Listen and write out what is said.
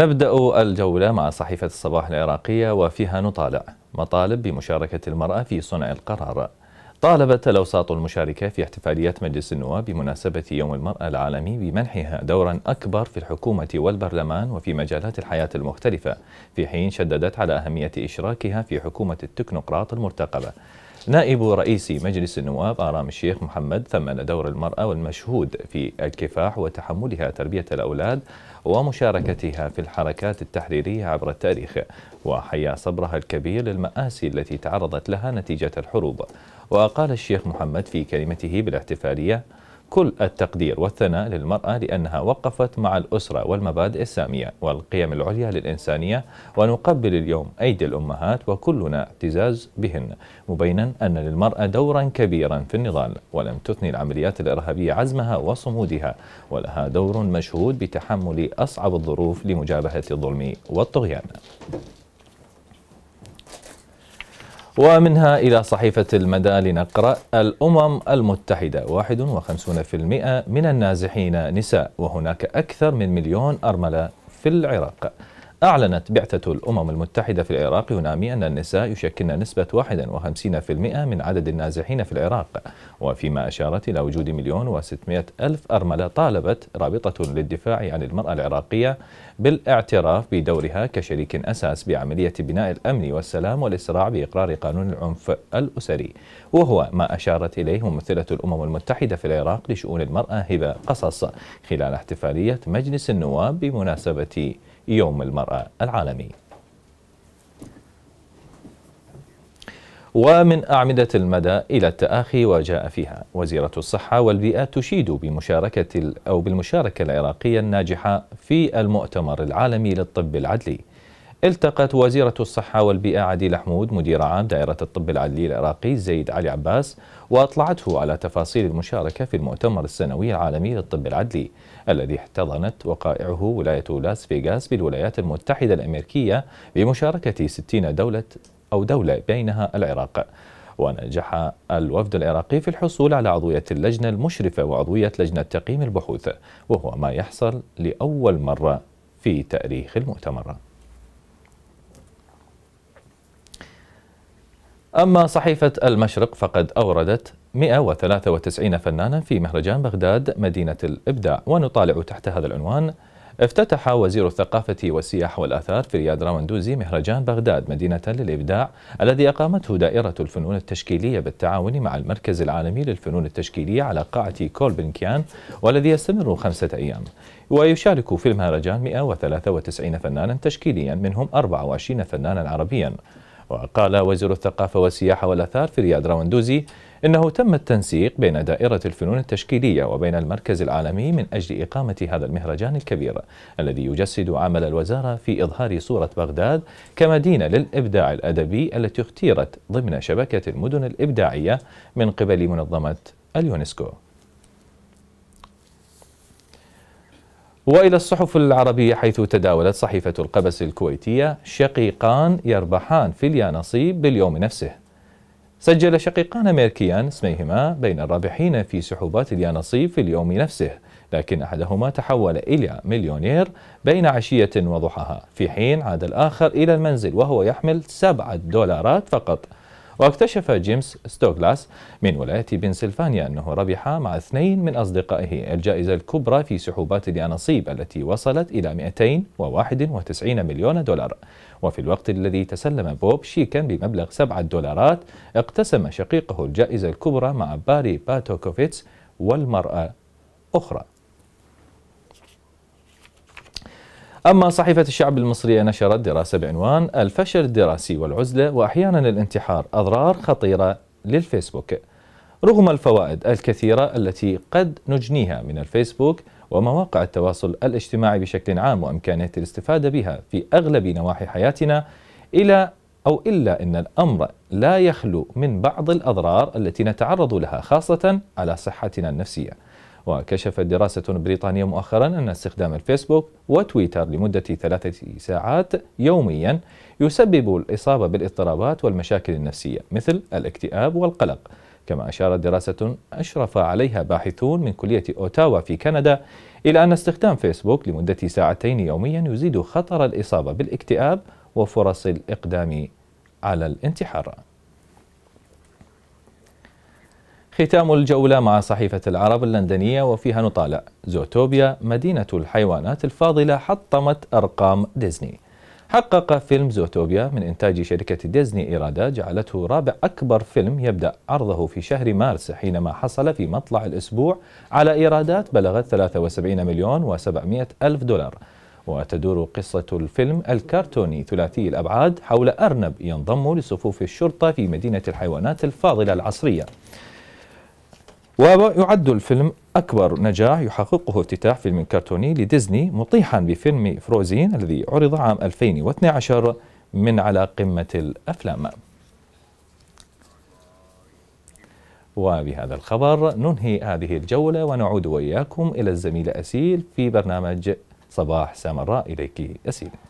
نبدأ الجولة مع صحيفة الصباح العراقية وفيها نطالع مطالب بمشاركة المرأة في صنع القرار طالبت الأوساط المشاركة في احتفاليات مجلس النواب بمناسبة يوم المرأة العالمي بمنحها دورا أكبر في الحكومة والبرلمان وفي مجالات الحياة المختلفة في حين شددت على أهمية إشراكها في حكومة التكنوقراط المرتقبة نائب رئيس مجلس النواب آرام الشيخ محمد ثمن دور المرأة والمشهود في الكفاح وتحملها تربية الأولاد ومشاركتها في الحركات التحريرية عبر التاريخ وحيا صبرها الكبير للمآسي التي تعرضت لها نتيجة الحروب وقال الشيخ محمد في كلمته بالاحتفالية كل التقدير والثناء للمرأة لأنها وقفت مع الأسرة والمبادئ السامية والقيم العليا للإنسانية ونقبل اليوم أيدي الأمهات وكلنا اعتزاز بهن مبينا أن للمرأة دورا كبيرا في النضال ولم تثني العمليات الإرهابية عزمها وصمودها ولها دور مشهود بتحمل أصعب الظروف لمجابهة الظلم والطغيان ومنها إلى صحيفة المدى لنقرأ الأمم المتحدة 51% من النازحين نساء وهناك أكثر من مليون أرملة في العراق أعلنت بعثة الأمم المتحدة في العراق ينامي أن النساء يشكلن نسبة 51% من عدد النازحين في العراق وفيما أشارت إلى وجود مليون وستمائة ألف أرملة طالبت رابطة للدفاع عن المرأة العراقية بالاعتراف بدورها كشريك أساس بعملية بناء الأمن والسلام والإسراع بإقرار قانون العنف الأسري وهو ما أشارت إليه ممثلة الأمم المتحدة في العراق لشؤون المرأة هبة قصص خلال احتفالية مجلس النواب بمناسبة يوم المرأة العالمي ومن أعمدة المدى إلى التآخي وجاء فيها وزيرة الصحة والبيئة تشيد بمشاركة أو بالمشاركة العراقية الناجحة في المؤتمر العالمي للطب العدلي التقت وزيرة الصحة والبيئة عديل حمود مدير عام دائرة الطب العدلي العراقي زيد علي عباس وأطلعته على تفاصيل المشاركة في المؤتمر السنوي العالمي للطب العدلي الذي احتضنت وقائعه ولاية لاس فيغاس بالولايات المتحدة الأمريكية بمشاركة 60 دولة أو دولة بينها العراق ونجح الوفد العراقي في الحصول على عضوية اللجنة المشرفة وعضوية لجنة تقييم البحوث وهو ما يحصل لأول مرة في تاريخ المؤتمر أما صحيفة المشرق فقد أوردت 193 فنانا في مهرجان بغداد مدينة الإبداع ونطالع تحت هذا العنوان افتتح وزير الثقافة والسياحة والآثار في رياض راوندوزي مهرجان بغداد مدينة للإبداع الذي أقامته دائرة الفنون التشكيلية بالتعاون مع المركز العالمي للفنون التشكيلية على قاعة كولبنكيان والذي يستمر خمسة أيام ويشارك في المهرجان 193 فنانا تشكيليا منهم 24 فنانا عربيا وقال وزير الثقافة والسياحة والأثار في رياض راوندوزي إنه تم التنسيق بين دائرة الفنون التشكيلية وبين المركز العالمي من أجل إقامة هذا المهرجان الكبير الذي يجسد عمل الوزارة في إظهار صورة بغداد كمدينة للإبداع الأدبي التي اختيرت ضمن شبكة المدن الإبداعية من قبل منظمة اليونسكو والى الصحف العربيه حيث تداولت صحيفه القبس الكويتيه شقيقان يربحان في اليانصيب باليوم نفسه. سجل شقيقان امريكيان اسميهما بين الرابحين في سحوبات اليانصيب في اليوم نفسه، لكن احدهما تحول الى مليونير بين عشيه وضحاها، في حين عاد الاخر الى المنزل وهو يحمل سبعه دولارات فقط. واكتشف جيمس ستوغلاس من ولاية بنسلفانيا أنه ربح مع اثنين من أصدقائه الجائزة الكبرى في سحوبات اليانصيب التي وصلت إلى 291 مليون دولار وفي الوقت الذي تسلم بوب شيكا بمبلغ سبعة دولارات اقتسم شقيقه الجائزة الكبرى مع باري باتوكوفيتس والمرأة أخرى أما صحيفة الشعب المصرية نشرت دراسة بعنوان الفشل الدراسي والعزلة وأحيانا الانتحار أضرار خطيرة للفيسبوك رغم الفوائد الكثيرة التي قد نجنيها من الفيسبوك ومواقع التواصل الاجتماعي بشكل عام وإمكانية الاستفادة بها في أغلب نواحي حياتنا إلى أو إلا أن الأمر لا يخلو من بعض الأضرار التي نتعرض لها خاصة على صحتنا النفسية وكشفت دراسة بريطانية مؤخرا أن استخدام الفيسبوك وتويتر لمدة ثلاثة ساعات يوميا يسبب الإصابة بالاضطرابات والمشاكل النفسية مثل الاكتئاب والقلق كما أشارت دراسة أشرف عليها باحثون من كلية أوتاوا في كندا إلى أن استخدام فيسبوك لمدة ساعتين يوميا يزيد خطر الإصابة بالاكتئاب وفرص الإقدام على الانتحار ختام الجولة مع صحيفة العرب اللندنية وفيها نطالع زوتوبيا مدينة الحيوانات الفاضلة حطمت أرقام ديزني حقق فيلم زوتوبيا من إنتاج شركة ديزني إيرادات جعلته رابع أكبر فيلم يبدأ عرضه في شهر مارس حينما حصل في مطلع الأسبوع على إيرادات بلغت 73 مليون و700 ألف دولار وتدور قصة الفيلم الكرتوني ثلاثي الأبعاد حول أرنب ينضم لصفوف الشرطة في مدينة الحيوانات الفاضلة العصرية ويعد الفيلم أكبر نجاح يحققه افتتاح فيلم كرتوني لديزني مطيحا بفيلم فروزين الذي عرض عام 2012 من على قمة الأفلام وبهذا الخبر ننهي هذه الجولة ونعود وإياكم إلى الزميل أسيل في برنامج صباح سامراء إليك أسيل